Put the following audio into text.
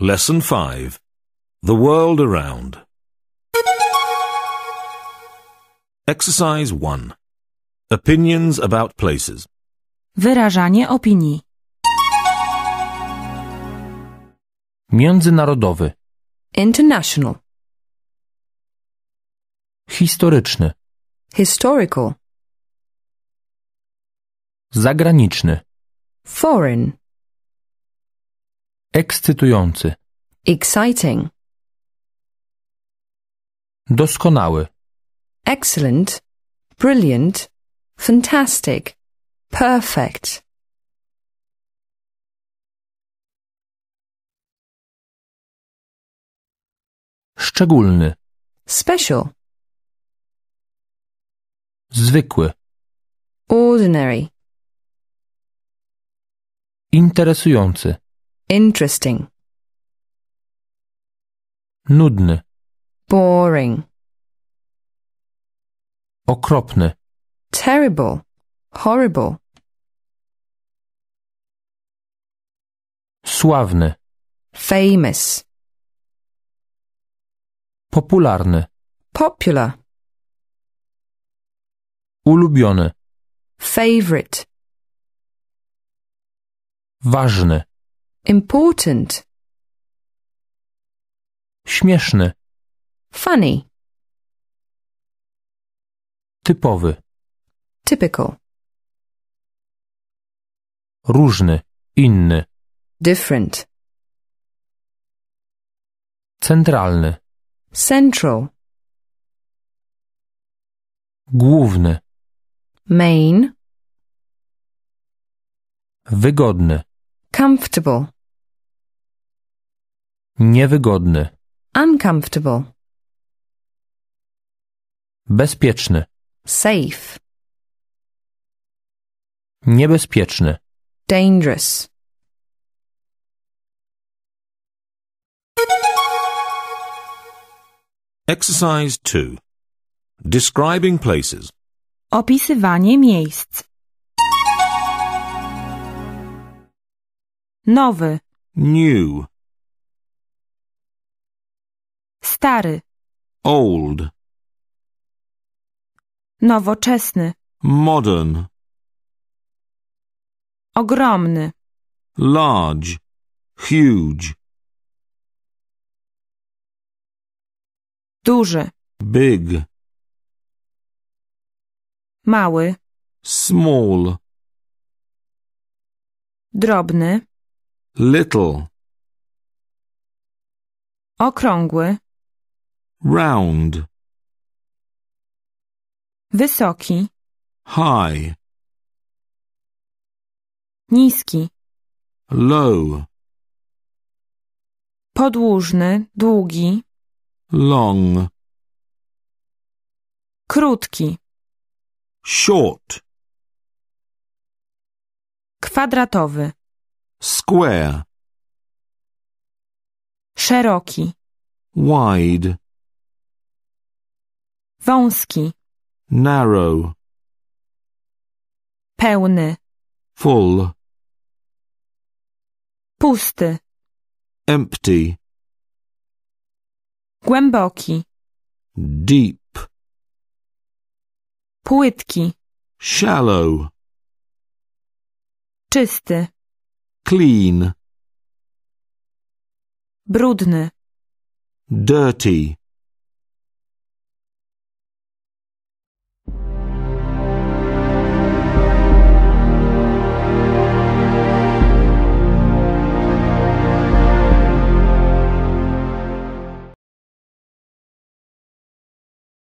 Lesson 5 The World Around Exercise 1 Opinions about places Wyrażanie opinii Międzynarodowy International Historyczny Historical Zagraniczny Foreign Ekscytujący. Exciting. Doskonały. Excellent. Brilliant. Fantastic. Perfect. Szczególny. Special. Zwykły. Ordinary. Interesujący. Interesting. Nudny. Boring. Okropny. Terrible. Horrible. Sławny. Famous. Popularny. Popular. Ulubiony. Favorite. Ważny. Important. Śmieszny. Funny. Typowy. Typical. Różny, inny. Different. Centralny. Central. Główny. Main. Wygodny. Comfortable. Niewygodny. Uncomfortable. Bezpieczny. Safe. Niebezpieczny. Dangerous. Exercise 2. Describing places. Opisywanie miejsc. Nowy. New. Stary. Old. Nowoczesny. Modern. Ogromny. Large. Huge. Duży. Big. Mały. Small. Drobny. Little. Okrągły. Round. Wysoki. High. Niski. Low. Podłużny, długi. Long. Krótki. Short. Kwadratowy. Square. Szeroki. Wide. Wąski. Narrow. Pełny. Full. Pusty. Empty. Głęboki. Deep. Płytki. Shallow. Czysty. Clean. Brudny. Dirty.